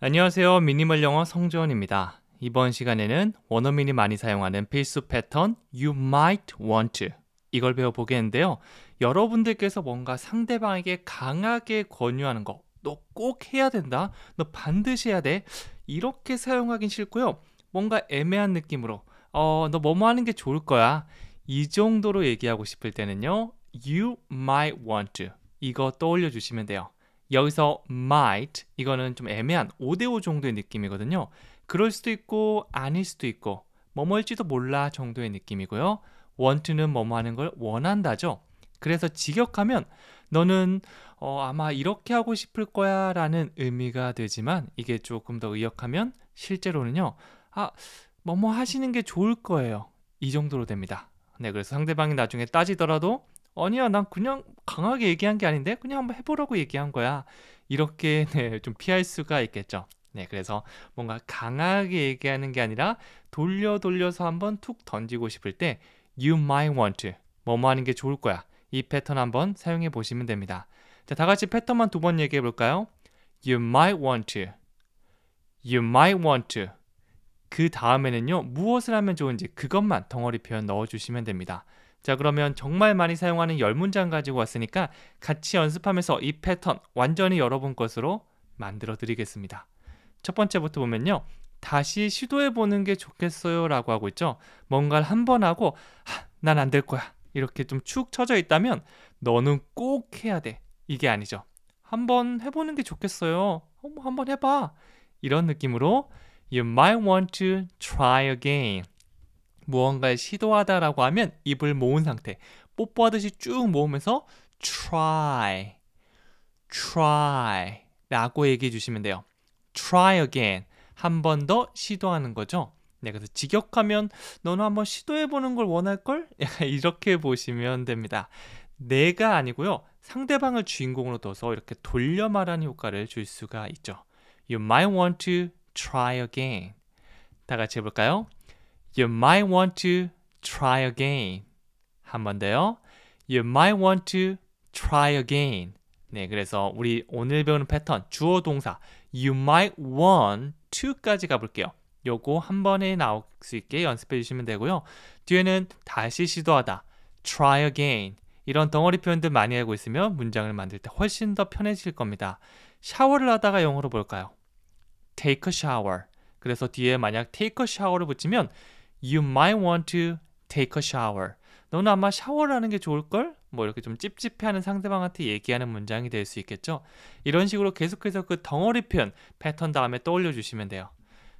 안녕하세요. 미니멀 영어 성주원입니다 이번 시간에는 원어민이 많이 사용하는 필수 패턴 you might want to 이걸 배워보겠는데요. 여러분들께서 뭔가 상대방에게 강하게 권유하는 거 너 꼭 해야 된다. 너 반드시 해야 돼. 이렇게 사용하긴 싫고요. 뭔가 애매한 느낌으로 어, 너 뭐뭐 하는 게 좋을 거야. 이 정도로 얘기하고 싶을 때는요. You might want to 이거 떠올려 주시면 돼요. 여기서 might 이거는 좀 애매한 5대5 정도의 느낌이거든요. 그럴 수도 있고 아닐 수도 있고 뭐뭐일지도 몰라 정도의 느낌이고요. want는 뭐뭐 하는 걸 원한다죠. 그래서 직역하면 너는 어, 아마 이렇게 하고 싶을 거야 라는 의미가 되지만 이게 조금 더 의역하면 실제로는요. 아, 뭐뭐 하시는 게 좋을 거예요. 이 정도로 됩니다. 네, 그래서 상대방이 나중에 따지더라도 아니야 난 그냥 강하게 얘기한 게 아닌데 그냥 한번 해보라고 얘기한 거야 이렇게 네, 좀 피할 수가 있겠죠 네, 그래서 뭔가 강하게 얘기하는 게 아니라 돌려 돌려서 한번 툭 던지고 싶을 때 you might want to 뭐뭐 하는 게 좋을 거야. 이 패턴 한번 사용해 보시면 됩니다. 자, 다 같이 패턴만 두 번 얘기해 볼까요? you might want to you might want to 그 다음에는요. 무엇을 하면 좋은지 그것만 덩어리 표현 넣어 주시면 됩니다. 자 그러면 정말 많이 사용하는 열 문장 가지고 왔으니까 같이 연습하면서 이 패턴 완전히 여러분 것으로 만들어 드리겠습니다. 첫 번째부터 보면요. 다시 시도해 보는 게 좋겠어요 라고 하고 있죠. 뭔가를 한 번 하고 난 안 될 거야 이렇게 좀 축 처져 있다면 너는 꼭 해야 돼 이게 아니죠. 한번 해보는 게 좋겠어요. 어, 뭐 한번 해봐 이런 느낌으로 You might want to try again 무언가를 시도하다라고 하면 입을 모은 상태 뽀뽀하듯이 쭉 모으면서 try, try 라고 얘기해 주시면 돼요. try again 한 번 더 시도하는 거죠. 네, 그래서 직역하면 너는 한번 시도해 보는 걸 원할걸? 이렇게 보시면 됩니다. 내가 아니고요. 상대방을 주인공으로 둬서 이렇게 돌려 말하는 효과를 줄 수가 있죠. You might want to try again. 다 같이 해볼까요? You might want to try again. 한 번 더요. You might want to try again. 네, 그래서 우리 오늘 배우는 패턴 주어 동사 you might want to까지 가볼게요. 요거 한 번에 나올 수 있게 연습해 주시면 되고요. 뒤에는 다시 시도하다, try again 이런 덩어리 표현들 많이 알고 있으면 문장을 만들 때 훨씬 더 편해질 겁니다. 샤워를 하다가 영어로 볼까요? take a shower. 그래서 뒤에 만약 take a shower를 붙이면 You might want to take a shower. 너는 아마 샤워를 하는 게 좋을걸? 뭐 이렇게 좀 찝찝해하는 상대방한테 얘기하는 문장이 될 수 있겠죠. 이런 식으로 계속해서 그 덩어리 표현 패턴 다음에 떠올려 주시면 돼요.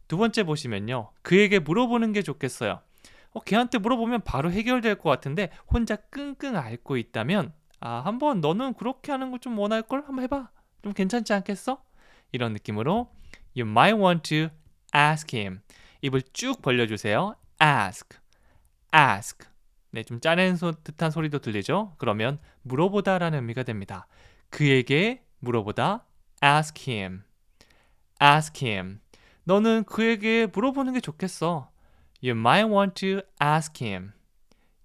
두 번째 보시면요. 그에게 물어보는 게 좋겠어요. 어, 걔한테 물어보면 바로 해결될 것 같은데 혼자 끙끙 앓고 있다면 아 한번 너는 그렇게 하는 거 좀 원할 걸 한번 해봐. 좀 괜찮지 않겠어? 이런 느낌으로 you might want to ask him. 입을 쭉 벌려주세요. ask, ask. 네, 좀 짜낸 소, 듯한 소리도 들리죠? 그러면 물어보다라는 의미가 됩니다. 그에게 물어보다, ask him, ask him. 너는 그에게 물어보는 게 좋겠어. You might want to ask him.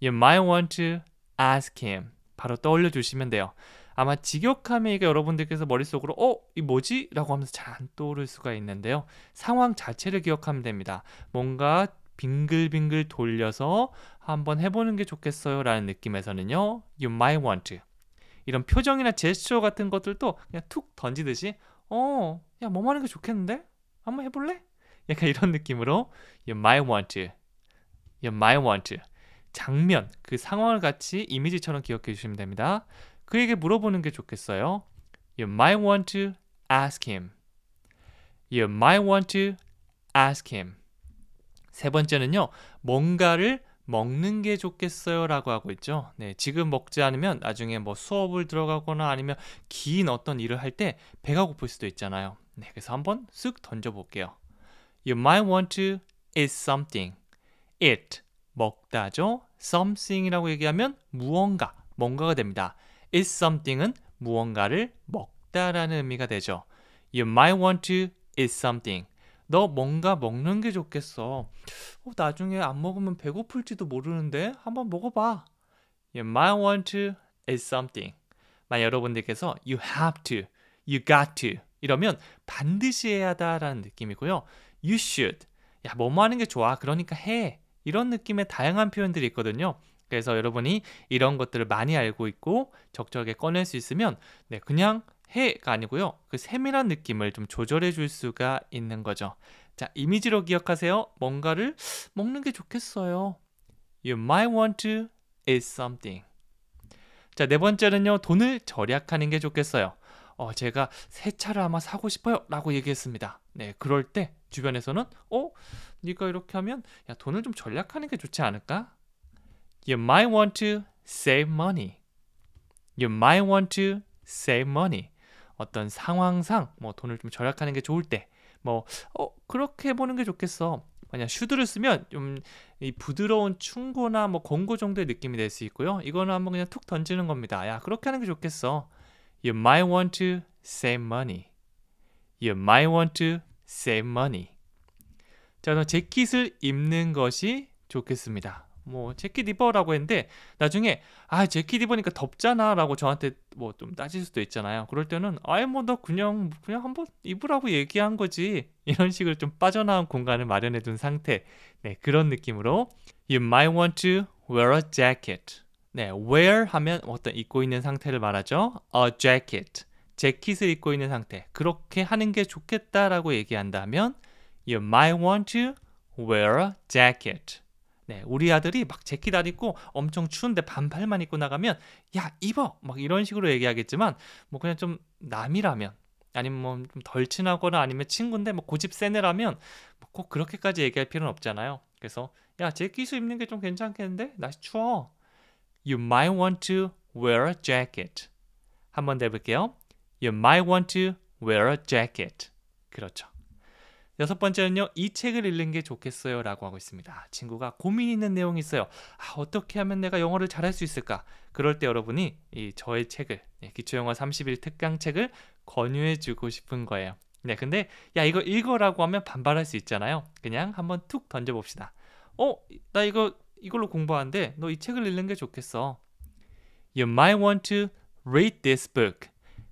You might want to ask him. 바로 떠올려 주시면 돼요. 아마 직역함에 이게 여러분들께서 머릿속으로 어? 이 뭐지? 라고 하면서 잘 안 떠오를 수가 있는데요. 상황 자체를 기억하면 됩니다. 뭔가 빙글빙글 돌려서 한번 해보는 게 좋겠어요 라는 느낌에서는요 You might want to 이런 표정이나 제스처 같은 것들도 그냥 툭 던지듯이 어, 야, 뭐 하는 게 좋겠는데? 한번 해볼래? 약간 이런 느낌으로 You might want to You might want to 장면, 그 상황을 같이 이미지처럼 기억해 주시면 됩니다 그에게 물어보는 게 좋겠어요 You might want to ask him You might want to ask him 세 번째는요. 뭔가를 먹는 게 좋겠어요라고 하고 있죠. 네, 지금 먹지 않으면 나중에 뭐 수업을 들어가거나 아니면 긴 어떤 일을 할 때 배가 고플 수도 있잖아요. 네, 그래서 한번 쓱 던져 볼게요. You might want to eat something. It 먹다죠. Something이라고 얘기하면 무언가, 뭔가가 됩니다. Eat something은 무언가를 먹다라는 의미가 되죠. You might want to eat something. 너 뭔가 먹는 게 좋겠어. 어, 나중에 안 먹으면 배고플지도 모르는데 한번 먹어봐. You might want to eat something. 만 여러분들께서 you have to, you got to 이러면 반드시 해야 하다라는 느낌이고요. You should. 야, 뭐뭐 뭐 하는 게 좋아. 그러니까 해. 이런 느낌의 다양한 표현들이 있거든요. 그래서 여러분이 이런 것들을 많이 알고 있고 적절하게 꺼낼 수 있으면 네, 그냥 해가 아니고요. 그 세밀한 느낌을 좀 조절해 줄 수가 있는 거죠. 자, 이미지로 기억하세요. 뭔가를 먹는 게 좋겠어요. You might want to eat something. 자, 네 번째는요. 돈을 절약하는 게 좋겠어요. 어, 제가 새 차를 아마 사고 싶어요. 라고 얘기했습니다. 네, 그럴 때 주변에서는 어? 네가 이렇게 하면 야, 돈을 좀 절약하는 게 좋지 않을까? You might want to save money. You might want to save money. 어떤 상황상 뭐 돈을 좀 절약하는 게 좋을 때 뭐 어, 그렇게 해보는 게 좋겠어. 만약 슈드를 쓰면 좀이 부드러운 충고나 뭐 권고 정도의 느낌이 될 수 있고요. 이거는 한번 그냥 툭 던지는 겁니다. 야 그렇게 하는 게 좋겠어. You might want to save money. You might want to save money. 자, 그럼 재킷을 입는 것이 좋겠습니다. 뭐 재킷 입버라고 했는데 나중에 아 재킷 입버니까 덥잖아라고 저한테 뭐 좀 따질 수도 있잖아요. 그럴 때는 아예 뭐 너 그냥 그냥 한번 입으라고 얘기한 거지 이런 식으로 좀 빠져나온 공간을 마련해 둔 상태. 네 그런 느낌으로 you might want to wear a jacket. 네 wear 하면 어떤 입고 있는 상태를 말하죠. a jacket. 재킷을 입고 있는 상태. 그렇게 하는 게 좋겠다라고 얘기한다면 you might want to wear a jacket. 네, 우리 아들이 막 재킷 안 입고 엄청 추운데 반팔만 입고 나가면 야 입어 막 이런 식으로 얘기하겠지만 뭐 그냥 좀 남이라면 아니면 뭐좀덜 친하거나 아니면 친구인데 뭐 고집 세네라면 뭐꼭 그렇게까지 얘기할 필요는 없잖아요. 그래서 야 재킷을 입는 게 좀 괜찮겠는데 날씨 추워. You might want to wear a jacket. 한번 해볼게요. You might want to wear a jacket. 그렇죠. 여섯 번째는요, 이 책을 읽는 게 좋겠어요. 라고 하고 있습니다. 친구가 고민 있는 내용이 있어요. 아, 어떻게 하면 내가 영어를 잘할 수 있을까? 그럴 때 여러분이 이 저의 책을, 예, 기초영어 30일 특강 책을 권유해 주고 싶은 거예요. 네, 근데, 야, 이거 읽어라고 하면 반발할 수 있잖아요. 그냥 한번 툭 던져봅시다. 어, 나 이거, 이걸로 공부하는데, 너 이 책을 읽는 게 좋겠어. You might want to read this book.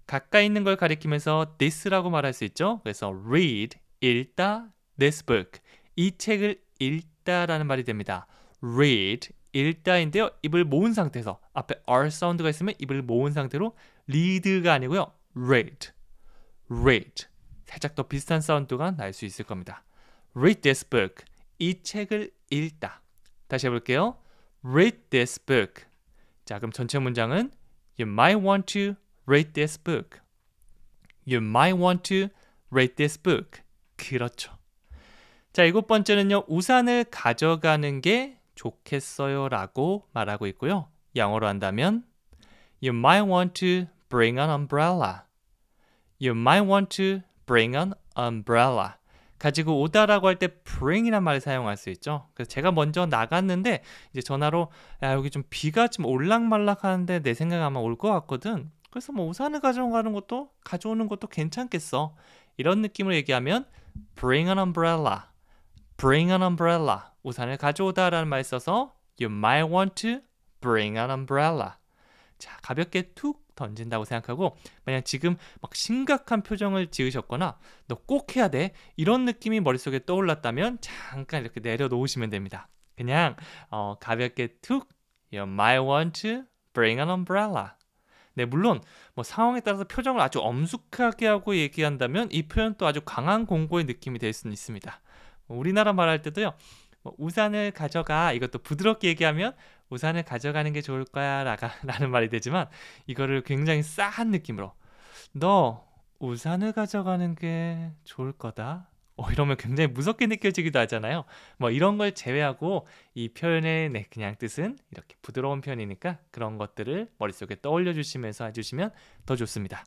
가까이 있는 걸 가리키면서 this라고 말할 수 있죠. 그래서 read 읽다 this book 이 책을 읽다라는 말이 됩니다. read 읽다인데요. 입을 모은 상태에서 앞에 r 사운드가 있으면 입을 모은 상태로 read가 아니고요. read read 살짝 더 비슷한 사운드가 날 수 있을 겁니다. read this book 이 책을 읽다 다시 해볼게요. read this book 자 그럼 전체 문장은 You might want to read this book. You might want to read this book. 그렇죠. 자, 일곱 번째는요. 우산을 가져가는 게 좋겠어요라고 말하고 있고요. 영어로 한다면 You might want to bring an umbrella. You might want to bring an umbrella. 가지고 오다라고 할 때 bring이란 말을 사용할 수 있죠. 그래서 제가 먼저 나갔는데 이제 전화로 야, 여기 좀 비가 좀 올락말락하는데 내 생각 에 아마 올 것 같거든. 그래서 뭐 우산을 가져가는 것도 가져오는 것도 괜찮겠어. 이런 느낌으로 얘기하면 bring an umbrella. bring an umbrella. 우산을 가져오다라는 말 써서 you might want to bring an umbrella. 자, 가볍게 툭 던진다고 생각하고 만약 지금 막 심각한 표정을 지으셨거나 너 꼭 해야 돼 이런 느낌이 머릿속에 떠올랐다면 잠깐 이렇게 내려놓으시면 됩니다. 그냥 어, 가볍게 툭 you might want to bring an umbrella. 네, 물론 뭐 상황에 따라서 표정을 아주 엄숙하게 하고 얘기한다면 이 표현도 아주 강한 공고의 느낌이 될 수는 있습니다. 뭐 우리나라 말할 때도요. 뭐 우산을 가져가 이것도 부드럽게 얘기하면 우산을 가져가는 게 좋을 거야 라는 말이 되지만 이거를 굉장히 싸한 느낌으로 너 우산을 가져가는 게 좋을 거다 어, 이러면 굉장히 무섭게 느껴지기도 하잖아요. 뭐 이런 걸 제외하고 이 표현의 네, 그냥 뜻은 이렇게 부드러운 편이니까 그런 것들을 머릿속에 떠올려 주시면서 해주시면 더 좋습니다.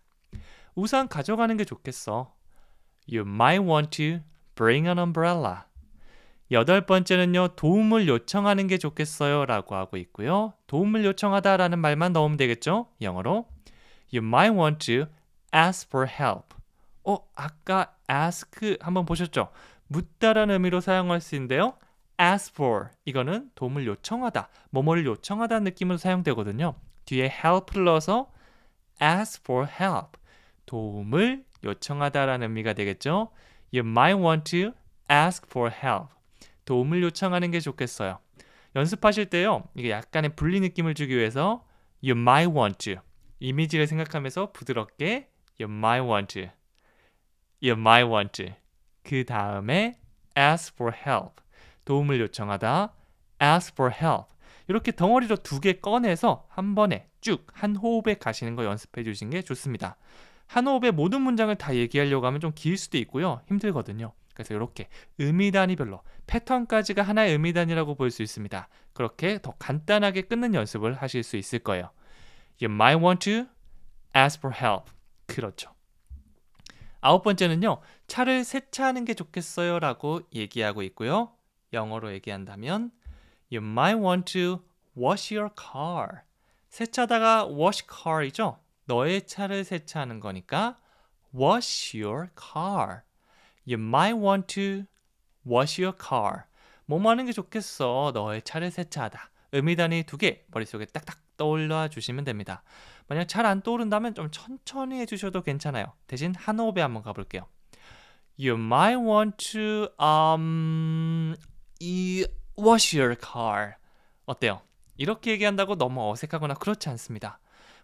우산 가져가는 게 좋겠어. You might want to bring an umbrella. 여덟 번째는요, 도움을 요청하는 게 좋겠어요 라고 하고 있고요. 도움을 요청하다 라는 말만 넣으면 되겠죠? 영어로. You might want to ask for help. 어, 아까 ask 한번 보셨죠? 묻다라는 의미로 사용할 수 있는데요. ask for 이거는 도움을 요청하다, 뭐뭐를 요청하다 는 느낌으로 사용되거든요. 뒤에 help를 넣어서 ask for help 도움을 요청하다라는 의미가 되겠죠. You might want to ask for help 도움을 요청하는 게 좋겠어요. 연습하실 때요. 이게 약간의 분리 느낌을 주기 위해서 you might want to 이미지를 생각하면서 부드럽게 you might want to You might want to. 그 다음에 ask for help. 도움을 요청하다. ask for help. 이렇게 덩어리로 두 개 꺼내서 한 번에 쭉 한 호흡에 가시는 거 연습해 주신 게 좋습니다. 한 호흡에 모든 문장을 다 얘기하려고 하면 좀 길 수도 있고요. 힘들거든요. 그래서 이렇게 의미 단위별로 패턴까지가 하나의 의미 단위라고 볼 수 있습니다. 그렇게 더 간단하게 끊는 연습을 하실 수 있을 거예요. You might want to ask for help. 그렇죠. 아홉 번째는요. 차를 세차하는 게 좋겠어요라고 얘기하고 있고요. 영어로 얘기한다면 You might want to wash your car. 세차다가 wash car이죠. 너의 차를 세차하는 거니까 wash your car. You might want to wash your car. 뭐뭐 하는 게 좋겠어. 너의 차를 세차하다. 의미단위 두개 머릿속에 딱딱 떠올려 주시면 됩니다. 만약 잘 안 떠오른다면 좀 천천히 해주셔도 괜찮아요. 대신 한 호흡에 한번 가볼게요. You might want to um wash your car. 어때요? 이렇게 얘기한다고 너무 어색하거나 그렇지 않습니다.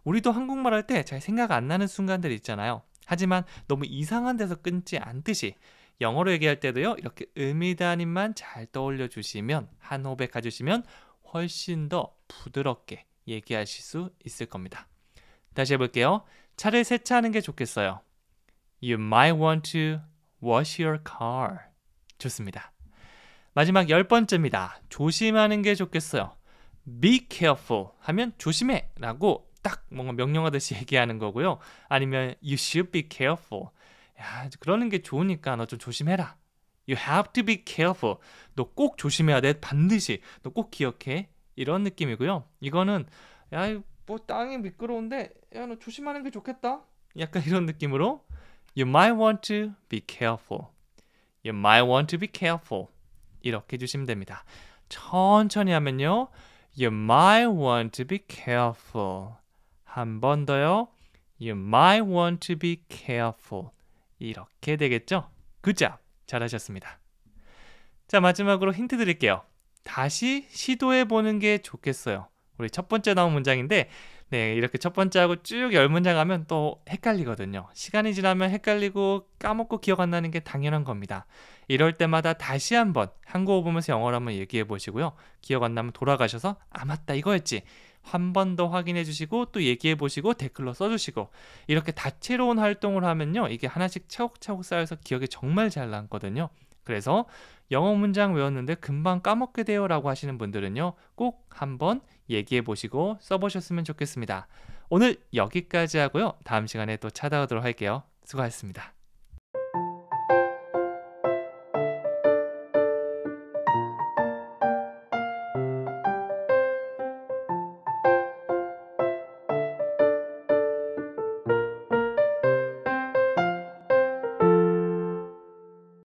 우리도 한국말 할 때 잘 생각 안 나는 순간들 있잖아요. 하지만 너무 이상한 데서 끊지 않듯이 영어로 얘기할 때도요. 이렇게 의미단위만잘 떠올려 주시면 한 호흡에 가주시면 훨씬 더 부드럽게 얘기하실 수 있을 겁니다. 다시 해볼게요. 차를 세차하는 게 좋겠어요. You might want to wash your car. 좋습니다. 마지막 열 번째입니다. 조심하는 게 좋겠어요. Be careful 하면 조심해 라고 딱 뭔가 명령하듯이 얘기하는 거고요. 아니면 you should be careful. 야, 그러는 게 좋으니까 너 좀 조심해라. You have to be careful. 너 꼭 조심해야 돼. 반드시. 너 꼭 기억해. 이런 느낌이고요. 이거는 야뭐 땅이 미끄러운데 야너 조심하는 게 좋겠다. 약간 이런 느낌으로 You might want to be careful. You might want to be careful. 이렇게 주시면 됩니다. 천천히 하면요. You might want to be careful. 한 번 더요. You might want to be careful. 이렇게 되겠죠? 그자 잘하셨습니다. 자, 마지막으로 힌트 드릴게요. 다시 시도해 보는 게 좋겠어요. 우리 첫 번째 나온 문장인데 네, 이렇게 첫 번째하고 쭉 열 문장 하면 또 헷갈리거든요. 시간이 지나면 헷갈리고 까먹고 기억 안 나는 게 당연한 겁니다. 이럴 때마다 다시 한번 한국어 보면서 영어로 한번 얘기해 보시고요. 기억 안 나면 돌아가셔서 아 맞다 이거였지. 한 번 더 확인해 주시고 또 얘기해 보시고 댓글로 써 주시고 이렇게 다채로운 활동을 하면요. 이게 하나씩 차곡차곡 쌓여서 기억에 정말 잘 남거든요. 그래서 영어 문장 외웠는데 금방 까먹게 돼요 라고 하시는 분들은요 꼭 한번 얘기해 보시고 써보셨으면 좋겠습니다 오늘 여기까지 하고요 다음 시간에 또 찾아오도록 할게요 수고하셨습니다